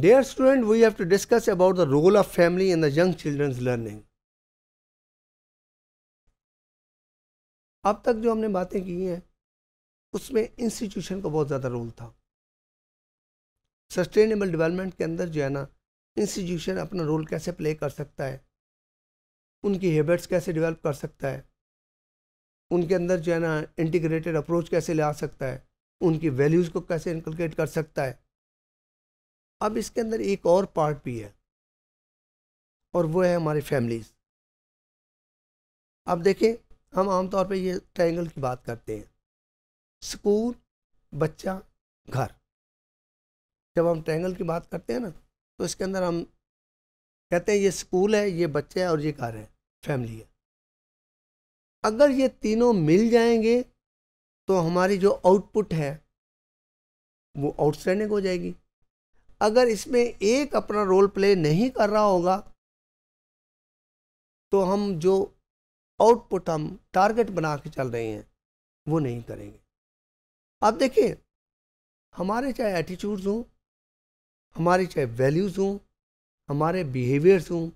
dare student we have to discuss about the role of family in the young children's learning अब तक जो हमने बातें की हैं उसमें इंस्टीट्यूशन का बहुत ज़्यादा रोल था सस्टेनेबल डेवलपमेंट के अंदर जो है ना इंस्टीट्यूशन अपना रोल कैसे प्ले कर सकता है उनकी हैबिट्स कैसे डेवलप कर सकता है उनके अंदर जो है ना इंटीग्रेटेड अप्रोच कैसे ला सकता है उनकी वैल्यूज़ को कैसे इंकलकेट कर सकता है अब इसके अंदर एक और पार्ट भी है और वो है हमारी फैमिलीज़ अब देखें हम आमतौर पे ये ट्रायंगल की बात करते हैं स्कूल बच्चा घर जब हम ट्रायंगल की बात करते हैं ना तो इसके अंदर हम कहते हैं ये स्कूल है ये बच्चा है और ये घर है फैमिली है अगर ये तीनों मिल जाएंगे तो हमारी जो आउटपुट है वो आउटस्टैंडिंग हो जाएगी अगर इसमें एक अपना रोल प्ले नहीं कर रहा होगा तो हम जो आउटपुट हम टारगेट बना के चल रहे हैं वो नहीं करेंगे अब देखिए हमारे चाहे एटीट्यूड्स हों हमारे चाहे वैल्यूज़ हों हमारे बिहेवियर्स हों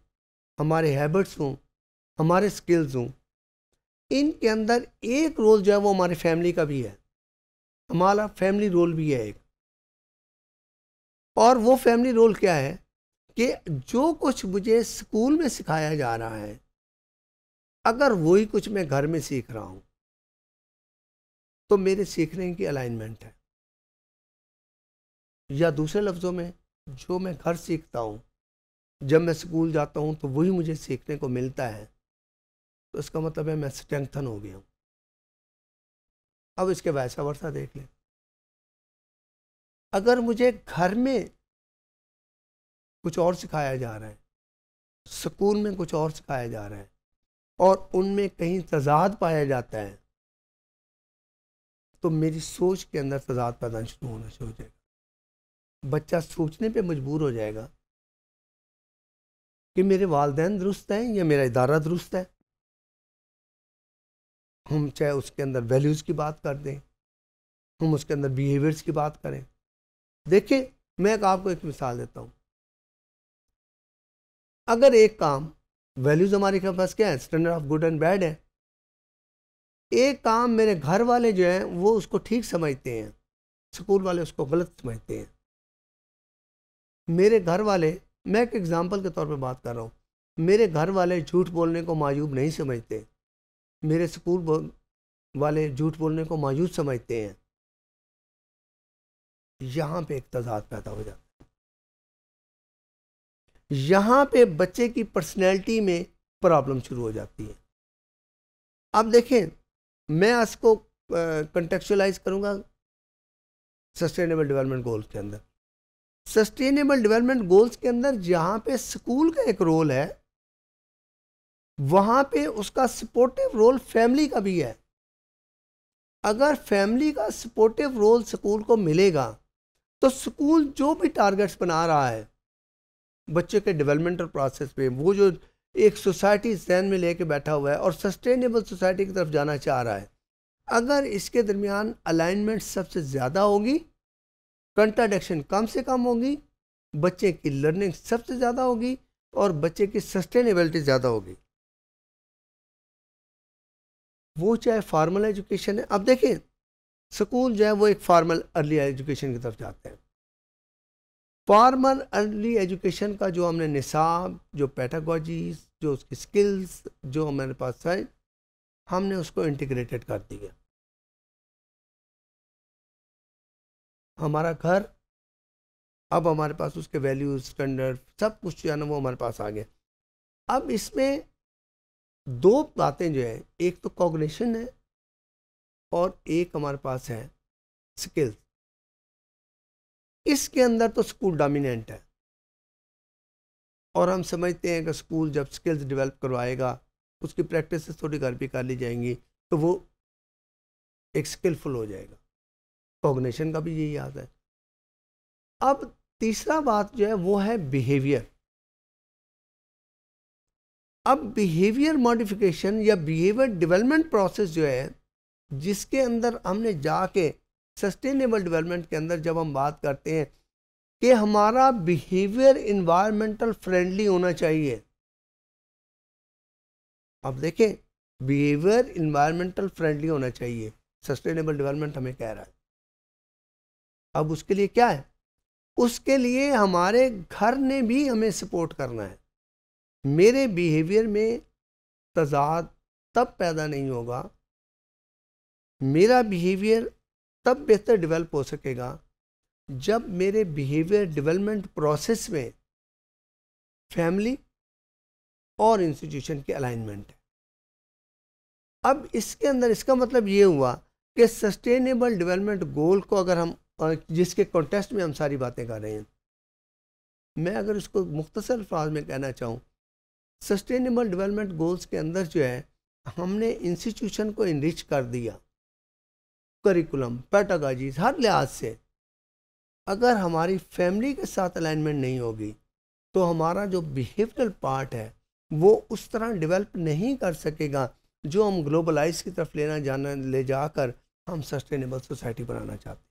हमारे हैबिट्स हों हमारे स्किल्स हों इनके अंदर एक रोल जो है वो हमारे फैमिली का भी है हमारा फैमिली रोल भी है एक और वो फैमिली रोल क्या है कि जो कुछ मुझे स्कूल में सिखाया जा रहा है अगर वही कुछ मैं घर में सीख रहा हूँ तो मेरे सीखने की अलाइनमेंट है या दूसरे लफ्ज़ों में जो मैं घर सीखता हूँ जब मैं स्कूल जाता हूँ तो वही मुझे सीखने को मिलता है तो इसका मतलब है मैं स्ट्रेंथन हो गया हूँ अब इसके वैसा वर्षा देख लें अगर मुझे घर में कुछ और सिखाया जा रहा है सुकून में कुछ और सिखाया जा रहा है और उनमें कहीं तजाद पाया जाता है तो मेरी सोच के अंदर तजाद पैदा शुरू होना शुरू हो जाएगा बच्चा सोचने पे मजबूर हो जाएगा कि मेरे वालदेन दुरुस्त हैं या मेरा इदारा दुरुस्त है हम चाहे उसके अंदर वैल्यूज़ की बात कर दें हम उसके अंदर बिहेवियर्स की बात करें देखिए मैं एक आपको एक मिसाल देता हूँ अगर एक काम वैल्यूज हमारे के पास क्या है standard of good and bad है एक काम मेरे घर वाले जो हैं वो उसको ठीक समझते हैं स्कूल वाले उसको गलत समझते हैं मेरे घर वाले मैं एक एग्ज़ाम्पल के तौर पे बात कर रहा हूँ मेरे घर वाले झूठ बोलने को मायूब नहीं समझते मेरे स्कूल वाले झूठ बोलने को मायूब समझते हैं यहाँ पे एक तजाद पैदा हो जाता है यहाँ पे बच्चे की पर्सनैलिटी में प्रॉब्लम शुरू हो जाती है अब देखें मैं इसको कंटेक्चुअलाइज करूँगा सस्टेनेबल डेवलपमेंट गोल्स के अंदर सस्टेनेबल डेवलपमेंट गोल्स के अंदर जहाँ पे स्कूल का एक रोल है वहाँ पे उसका सपोर्टिव रोल फैमिली का भी है अगर फैमिली का सपोर्टिव रोल स्कूल को मिलेगा तो स्कूल जो भी टारगेट्स बना रहा है बच्चे के डेवलपमेंटल प्रोसेस पे वो जो एक सोसाइटी जहन में लेके बैठा हुआ है और सस्टेनेबल सोसाइटी की तरफ जाना चाह रहा है अगर इसके दरमियान अलाइनमेंट सबसे ज़्यादा होगी कंट्राडिक्शन कम से कम होगी बच्चे की लर्निंग सबसे ज़्यादा होगी और बच्चे की सस्टेनेबिलिटी ज़्यादा होगी वो चाहे फार्मल एजुकेशन है अब देखिए स्कूल जो है वो एक फॉर्मल अर्ली एजुकेशन की तरफ जाते हैं फॉर्मल अर्ली एजुकेशन का जो हमने निसाब जो पैटागॉजीज जो उसकी स्किल्स जो हमारे पास है हमने उसको इंटीग्रेटेड कर दिया हमारा घर अब हमारे पास उसके वैल्यूज स्टैंडर्ड सब कुछ जो है ना वो हमारे पास आ गया अब इसमें दो बातें जो है एक तो कॉग्निशन है और एक हमारे पास है स्किल्स इसके अंदर तो स्कूल डोमिनेंट है और हम समझते हैं कि स्कूल जब स्किल्स डेवलप करवाएगा उसकी प्रैक्टिस थोड़ी घर भी कर ली जाएंगी तो वो एक स्किलफुल हो जाएगा कॉग्निशन का भी यही याद है अब तीसरा बात जो है वो है बिहेवियर अब बिहेवियर मॉडिफिकेशन या बिहेवियर डेवलपमेंट प्रोसेस जो है जिसके अंदर हमने जाके सस्टेनेबल डेवलपमेंट के अंदर जब हम बात करते हैं कि हमारा बिहेवियर इन्वायरमेंटल फ्रेंडली होना चाहिए अब देखें बिहेवियर इन्वायरमेंटल फ्रेंडली होना चाहिए सस्टेनेबल डेवलपमेंट हमें कह रहा है अब उसके लिए क्या है उसके लिए हमारे घर ने भी हमें सपोर्ट करना है मेरे बिहेवियर में तजाद तब पैदा नहीं होगा मेरा बिहेवियर तब बेहतर डेवलप हो सकेगा जब मेरे बिहेवियर डेवलपमेंट प्रोसेस में फैमिली और इंस्टीट्यूशन के अलाइनमेंट है अब इसके अंदर इसका मतलब ये हुआ कि सस्टेनेबल डेवलपमेंट गोल को अगर हम जिसके कॉन्टेस्ट में हम सारी बातें कर रहे हैं मैं अगर इसको मुख्तसर अल्फाज में कहना चाहूँ सस्टेनेबल डेवलपमेंट गोल्स के अंदर जो है हमने इंस्टीट्यूशन को इनरिच कर दिया करिकुलम पैटागाजीज हर लिहाज से अगर हमारी फैमिली के साथ अलाइनमेंट नहीं होगी तो हमारा जो बिहेवियरल पार्ट है वो उस तरह डेवलप नहीं कर सकेगा जो हम ग्लोबलाइज की तरफ लेना जाना ले जाकर हम सस्टेनेबल सोसाइटी बनाना चाहते हैं